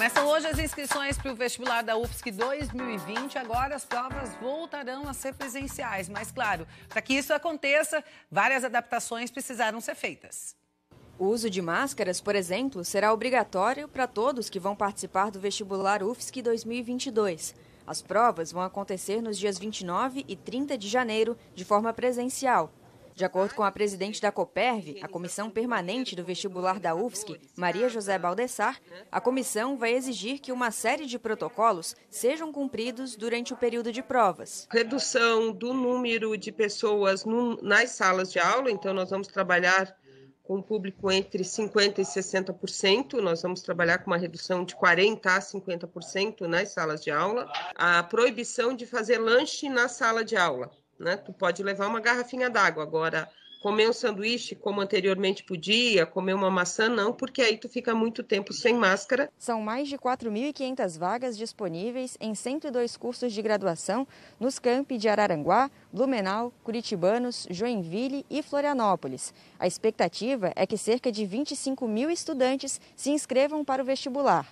Começam hoje as inscrições para o vestibular da UFSC 2020. Agora as provas voltarão a ser presenciais. Mas, claro, para que isso aconteça, várias adaptações precisaram ser feitas. O uso de máscaras, por exemplo, será obrigatório para todos que vão participar do vestibular UFSC 2022. As provas vão acontecer nos dias 29 e 30 de janeiro, de forma presencial, de acordo com a presidente da Coperv, a comissão permanente do vestibular da UFSC, Maria José Baldessar, a comissão vai exigir que uma série de protocolos sejam cumpridos durante o período de provas. Redução do número de pessoas no, nas salas de aula, então nós vamos trabalhar com o público entre 50% e 60%, nós vamos trabalhar com uma redução de 40% a 50% nas salas de aula. A proibição de fazer lanche na sala de aula né? Tu pode levar uma garrafinha d'água. Agora, comer um sanduíche como anteriormente podia, comer uma maçã não, porque aí tu fica muito tempo sem máscara. São mais de 4.500 vagas disponíveis em 102 cursos de graduação nos campi de Araranguá, Blumenau, Curitibanos, Joinville e Florianópolis. A expectativa é que cerca de 25 mil estudantes se inscrevam para o vestibular.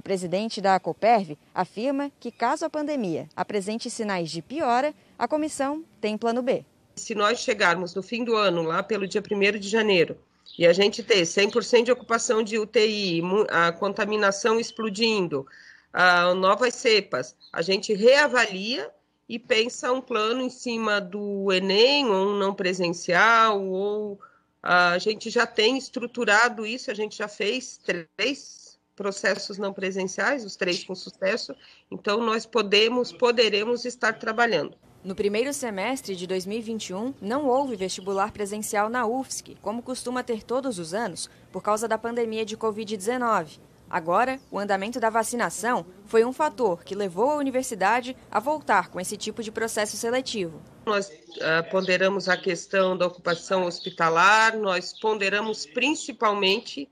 A presidente da Coperv afirma que, caso a pandemia apresente sinais de piora, a comissão tem plano B. Se nós chegarmos no fim do ano, lá pelo dia 1 de janeiro, e a gente ter 100% de ocupação de UTI, a contaminação explodindo, a novas cepas, a gente reavalia e pensa um plano em cima do Enem, ou um não presencial, ou a gente já tem estruturado isso, a gente já fez três processos não presenciais, os três com sucesso, então nós podemos, poderemos estar trabalhando. No primeiro semestre de 2021, não houve vestibular presencial na UFSC, como costuma ter todos os anos, por causa da pandemia de Covid-19. Agora, o andamento da vacinação foi um fator que levou a universidade a voltar com esse tipo de processo seletivo. Nós ah, ponderamos a questão da ocupação hospitalar, nós ponderamos principalmente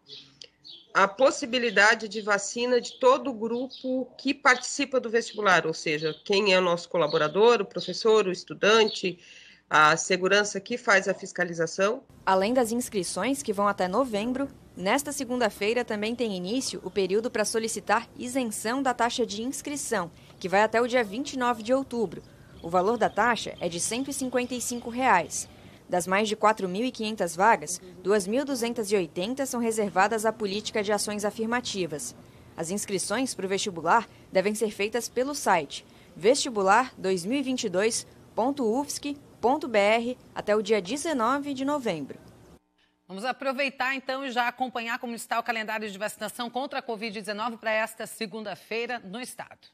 a possibilidade de vacina de todo o grupo que participa do vestibular, ou seja, quem é o nosso colaborador, o professor, o estudante, a segurança que faz a fiscalização. Além das inscrições, que vão até novembro, nesta segunda-feira também tem início o período para solicitar isenção da taxa de inscrição, que vai até o dia 29 de outubro. O valor da taxa é de R$ 155. Reais. Das mais de 4.500 vagas, 2.280 são reservadas à política de ações afirmativas. As inscrições para o vestibular devem ser feitas pelo site vestibular2022.ufsc.br até o dia 19 de novembro. Vamos aproveitar então e já acompanhar como está o calendário de vacinação contra a Covid-19 para esta segunda-feira no estado.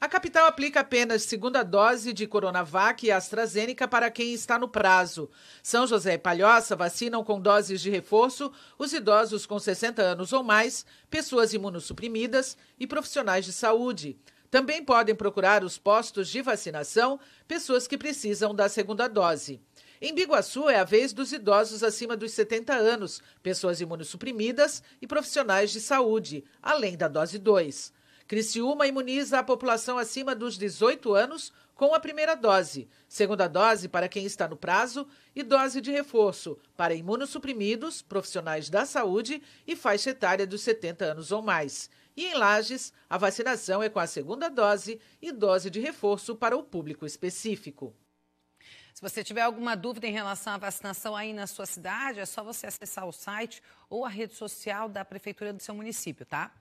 A capital aplica apenas segunda dose de Coronavac e AstraZeneca para quem está no prazo. São José e Palhoça vacinam com doses de reforço os idosos com 60 anos ou mais, pessoas imunossuprimidas e profissionais de saúde. Também podem procurar os postos de vacinação pessoas que precisam da segunda dose. Em Biguaçu é a vez dos idosos acima dos 70 anos, pessoas imunossuprimidas e profissionais de saúde, além da dose 2. Criciúma imuniza a população acima dos 18 anos com a primeira dose, segunda dose para quem está no prazo e dose de reforço para imunossuprimidos, profissionais da saúde e faixa etária dos 70 anos ou mais. E em Lages, a vacinação é com a segunda dose e dose de reforço para o público específico. Se você tiver alguma dúvida em relação à vacinação aí na sua cidade, é só você acessar o site ou a rede social da prefeitura do seu município, tá?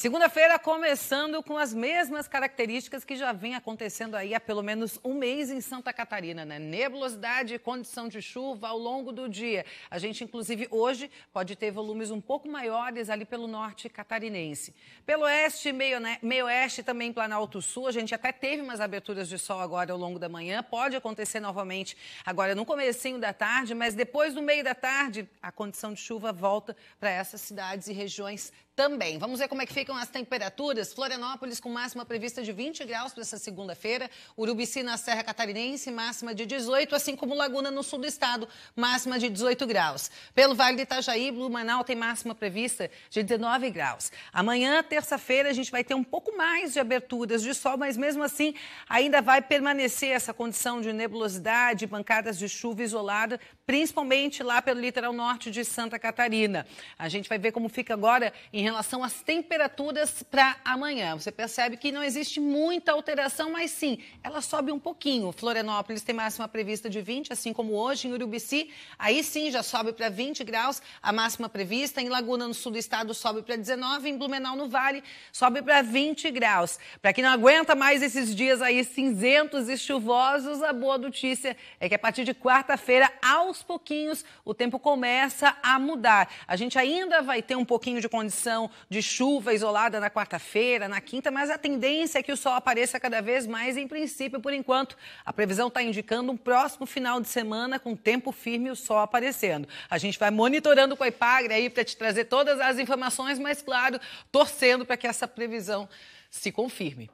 Segunda-feira começando com as mesmas características que já vem acontecendo aí há pelo menos um mês em Santa Catarina, né? Nebulosidade e condição de chuva ao longo do dia. A gente, inclusive, hoje pode ter volumes um pouco maiores ali pelo norte catarinense. Pelo oeste, meio, né? meio oeste também Planalto Sul, a gente até teve umas aberturas de sol agora ao longo da manhã. Pode acontecer novamente agora no comecinho da tarde, mas depois do meio da tarde, a condição de chuva volta para essas cidades e regiões também. Vamos ver como é que fica ficam as temperaturas. Florianópolis com máxima prevista de 20 graus para essa segunda-feira. Urubici na Serra Catarinense, máxima de 18, assim como Laguna no sul do estado, máxima de 18 graus. Pelo Vale de Itajaí, Blumenau tem máxima prevista de 19 graus. Amanhã, terça-feira, a gente vai ter um pouco mais de aberturas de sol, mas mesmo assim ainda vai permanecer essa condição de nebulosidade, bancadas de chuva isolada, principalmente lá pelo litoral norte de Santa Catarina. A gente vai ver como fica agora em relação às temperaturas temperaturas para amanhã. Você percebe que não existe muita alteração, mas sim, ela sobe um pouquinho. Florianópolis tem máxima prevista de 20, assim como hoje em Urubici. Aí sim, já sobe para 20 graus a máxima prevista. Em Laguna, no sul do estado, sobe para 19. Em Blumenau, no Vale, sobe para 20 graus. Para quem não aguenta mais esses dias aí cinzentos e chuvosos, a boa notícia é que a partir de quarta-feira, aos pouquinhos, o tempo começa a mudar. A gente ainda vai ter um pouquinho de condição de chuva e isolada na quarta-feira, na quinta, mas a tendência é que o sol apareça cada vez mais. Em princípio, por enquanto, a previsão está indicando um próximo final de semana com tempo firme e o sol aparecendo. A gente vai monitorando com a Ipagre aí para te trazer todas as informações, mas claro, torcendo para que essa previsão se confirme.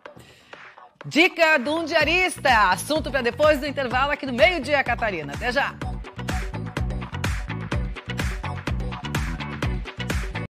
Dica de um diarista. Assunto para depois do intervalo aqui no meio-dia, Catarina. Até já!